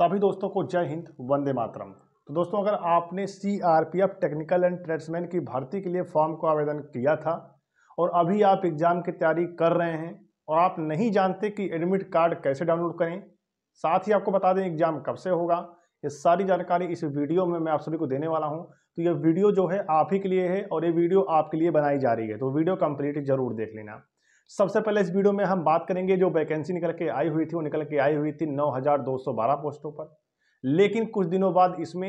सभी दोस्तों को जय हिंद वंदे मातरम तो दोस्तों अगर आपने C R P F technical and tradesman की भर्ती के लिए फॉर्म को आवेदन किया था और अभी आप एग्ज़ाम की तैयारी कर रहे हैं और आप नहीं जानते कि एडमिट कार्ड कैसे डाउनलोड करें साथ ही आपको बता दें एग्ज़ाम कब से होगा ये सारी जानकारी इस वीडियो में मैं आप सभी को देने वाला हूँ तो ये वीडियो जो है आप ही के लिए है और ये वीडियो आपके लिए बनाई जा रही है तो वीडियो कंप्लीट जरूर देख लेना सबसे पहले इस वीडियो में हम बात करेंगे जो वैकेंसी निकल के आई हुई थी वो निकल के आई हुई थी 9,212 पोस्टों पर लेकिन कुछ दिनों बाद इसमें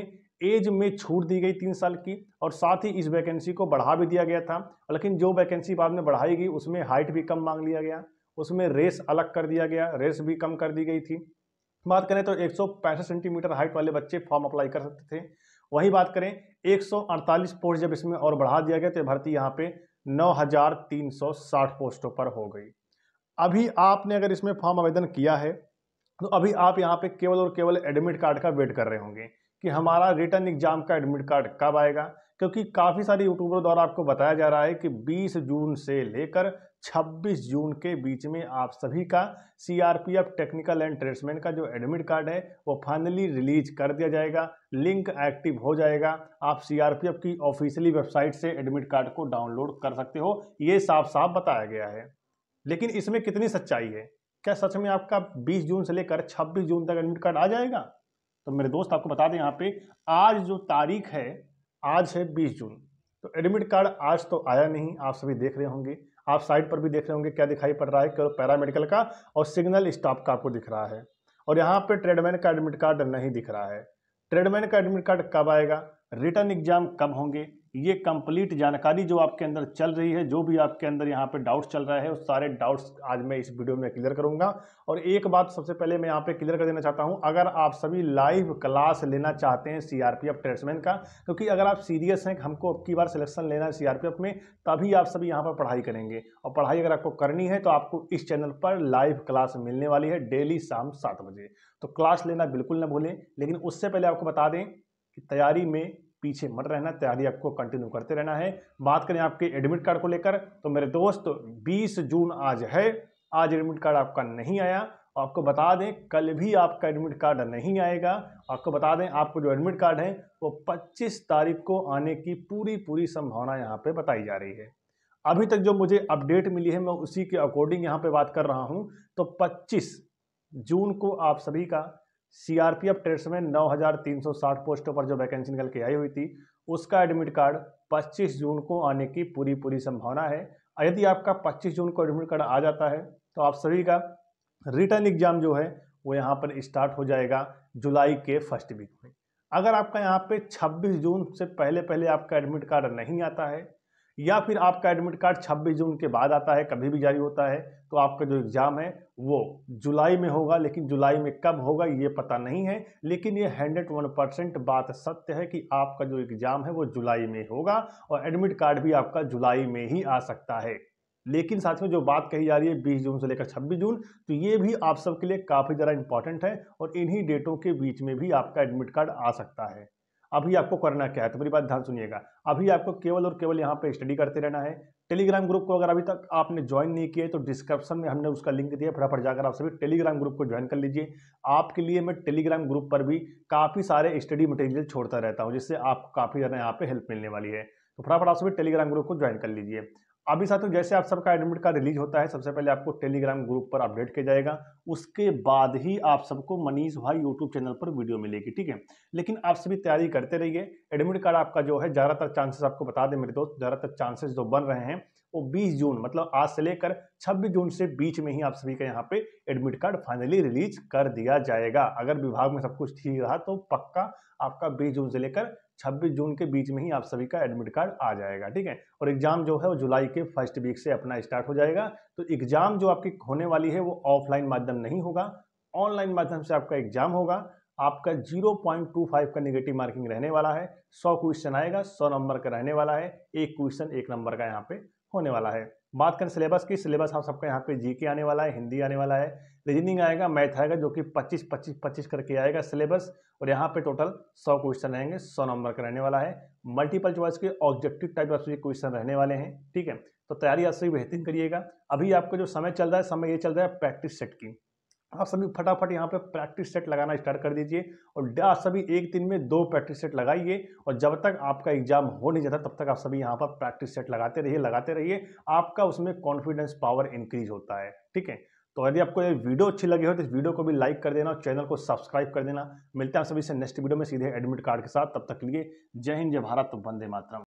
एज में छूट दी गई तीन साल की और साथ ही इस वैकेंसी को बढ़ा भी दिया गया था लेकिन जो वैकेंसी बाद में बढ़ाई गई उसमें हाइट भी कम मांग लिया गया उसमें रेस अलग कर दिया गया रेस भी कम कर दी गई थी बात करें तो एक सेंटीमीटर हाइट वाले बच्चे फॉर्म अप्लाई कर सकते थे वही बात करें 148 पोस्ट जब इसमें और बढ़ा दिया गया तो भर्ती यहाँ पे 9,360 पोस्टों पर हो गई अभी आपने अगर इसमें फॉर्म आवेदन किया है तो अभी आप यहाँ पे केवल और केवल एडमिट कार्ड का वेट कर रहे होंगे कि हमारा रिटर्न एग्जाम का एडमिट कार्ड कब आएगा क्योंकि काफ़ी सारे यूट्यूबर द्वारा आपको बताया जा रहा है कि 20 जून से लेकर 26 जून के बीच में आप सभी का एफ़ टेक्निकल एंड ट्रेड्समैन का जो एडमिट कार्ड है वो फाइनली रिलीज कर दिया जाएगा लिंक एक्टिव हो जाएगा आप एफ़ की ऑफिशियली वेबसाइट से एडमिट कार्ड को डाउनलोड कर सकते हो ये साफ साफ बताया गया है लेकिन इसमें कितनी सच्चाई है क्या सच में आपका 20 जून से लेकर 26 जून तक एडमिट कार्ड आ जाएगा तो मेरे दोस्त आपको बता दें यहाँ पे आज जो तारीख है आज है बीस जून तो एडमिट कार्ड आज तो आया नहीं आप सभी देख रहे होंगे आप साइट पर भी देख रहे होंगे क्या दिखाई पड़ रहा है केवल पैरामेडिकल का और सिग्नल स्टाफ का आपको दिख रहा है और यहाँ पे ट्रेडमैन का एडमिट कार्ड नहीं दिख रहा है ट्रेडमैन का एडमिट कार्ड कब आएगा रिटर्न एग्जाम कब होंगे ये कंप्लीट जानकारी जो आपके अंदर चल रही है जो भी आपके अंदर यहाँ पे डाउट चल रहा है उस सारे डाउट्स आज मैं इस वीडियो में क्लियर करूँगा और एक बात सबसे पहले मैं यहाँ पे क्लियर कर देना चाहता हूँ अगर आप सभी लाइव क्लास लेना चाहते हैं सीआरपीएफ ट्रेड्समैन का क्योंकि अगर आप सीरियस हैं हमको अब की बार सिलेक्शन लेना है एफ में तभी आप सभी यहाँ पर पढ़ाई करेंगे और पढ़ाई अगर आपको करनी है तो आपको इस चैनल पर लाइव क्लास मिलने वाली है डेली शाम सात बजे तो क्लास लेना बिल्कुल ना भूलें लेकिन उससे पहले आपको बता दें कि तैयारी में पीछे मत रहना तैयारी आपको कंटिन्यू करते रहना है बात करें आपके एडमिट कार्ड को लेकर तो मेरे दोस्त 20 जून आज है आज एडमिट कार्ड आपका नहीं आया आपको बता दें कल भी आपका एडमिट कार्ड नहीं आएगा आपको बता दें आपको जो एडमिट कार्ड है वो 25 तारीख को आने की पूरी पूरी संभावना यहाँ पे बताई जा रही है अभी तक जो मुझे अपडेट मिली है मैं उसी के अकॉर्डिंग यहाँ पे बात कर रहा हूँ तो 25 जून को आप सभी का सीआरपीएफ ट्रेड्स में 9,360 पोस्टों पर जो वैकेंसी निकल के आई हुई थी उसका एडमिट कार्ड 25 जून को आने की पूरी पूरी संभावना है यदि आपका 25 जून को एडमिट कार्ड आ जाता है तो आप सभी का रिटर्न एग्जाम जो है वो यहाँ पर स्टार्ट हो जाएगा जुलाई के फर्स्ट वीक में अगर आपका यहाँ पे 26 जून से पहले पहले आपका एडमिट कार्ड नहीं आता है या फिर आपका एडमिट कार्ड 26 जून के बाद आता है कभी भी जारी होता है तो आपका जो एग्ज़ाम है वो जुलाई में होगा लेकिन जुलाई में कब होगा ये पता नहीं है लेकिन ये हंड्रेड वन परसेंट बात सत्य है कि आपका जो एग्ज़ाम है वो जुलाई में होगा और एडमिट कार्ड भी आपका जुलाई में ही आ सकता है लेकिन साथ में जो बात कही जा रही है बीस जून से लेकर छब्बीस जून तो ये भी आप सबके लिए काफ़ी ज़रा इंपॉर्टेंट है और इन्हीं डेटों के बीच में भी आपका एडमिट कार्ड आ सकता है अभी आपको करना क्या है तो मेरी बात ध्यान सुनिएगा अभी आपको केवल और केवल यहाँ पे स्टडी करते रहना है टेलीग्राम ग्रुप को अगर अभी तक आपने ज्वाइन नहीं किए तो डिस्क्रिप्शन में हमने उसका लिंक दिया फटाफट जाकर आप सभी टेलीग्राम ग्रुप को ज्वाइन कर लीजिए आपके लिए मैं टेलीग्राम ग्रुप पर भी काफ़ी सारे स्टडी मटेरियल छोड़ता रहता हूँ जिससे आपको काफ़ी ज़्यादा यहाँ पे हेल्प मिलने वाली है तो फटाफट आप सभी टेलीग्राम ग्रुप को ज्वाइन कर लीजिए अभी साथियों जैसे आप सबका एडमिट कार्ड रिलीज होता है सबसे पहले आपको टेलीग्राम ग्रुप पर अपडेट किया जाएगा उसके बाद ही आप सबको मनीष भाई यूट्यूब चैनल पर वीडियो मिलेगी ठीक है लेकिन आप सभी तैयारी करते रहिए एडमिट कार्ड आपका जो है ज़्यादातर चांसेस आपको बता दें मेरे दोस्त ज़्यादातर चांसेस जो बन रहे हैं वो तो 20 जून मतलब आज से लेकर 26 जून से बीच में ही आप सभी का यहाँ पे एडमिट कार्ड फाइनली रिलीज कर दिया जाएगा अगर विभाग में सब कुछ ठीक रहा तो पक्का आपका 20 जून से लेकर 26 जून के बीच में ही आप सभी का एडमिट कार्ड आ जाएगा ठीक है और एग्जाम जो है वो जुलाई के फर्स्ट वीक से अपना स्टार्ट हो जाएगा तो एग्जाम जो आपकी होने वाली है वो ऑफलाइन माध्यम नहीं होगा ऑनलाइन माध्यम से आपका एग्जाम होगा आपका 0.25 का निगेटिव मार्किंग रहने वाला है 100 क्वेश्चन आएगा 100 नंबर का रहने वाला है एक क्वेश्चन एक नंबर का यहाँ पे होने वाला है बात करें सिलेबस की सिलेबस हम सबका यहाँ पे जीके आने वाला है हिंदी आने वाला है रीजनिंग आएगा मैथ आएगा जो कि 25 25 25 करके आएगा सिलेबस और यहाँ पे टोटल 100 क्वेश्चन रहेंगे 100 नंबर का रहने वाला है मल्टीपल चॉइस के ऑब्जेक्टिव टाइप ऑफ क्वेश्चन रहने वाले हैं ठीक है तो तैयारी आपसे बेहतरीन करिएगा अभी आपका जो समय चल रहा है समय ये चल रहा है प्रैक्टिस सेट की आप सभी फटाफट यहाँ पे प्रैक्टिस सेट लगाना स्टार्ट कर दीजिए और आप सभी एक दिन में दो प्रैक्टिस सेट लगाइए और जब तक आपका एग्जाम हो नहीं जाता तब तक आप सभी यहाँ पर प्रैक्टिस सेट लगाते रहिए लगाते रहिए आपका उसमें कॉन्फिडेंस पावर इंक्रीज होता है ठीक है तो यदि आपको ये वीडियो अच्छी लगी हो तो इस वीडियो को भी लाइक कर देना और चैनल को सब्सक्राइब कर देना मिलते हैं आप सभी से नेक्स्ट वीडियो में सीधे एडमिट कार्ड के साथ तब तक के लिए जय हिंद जय भारत वंदे मातरम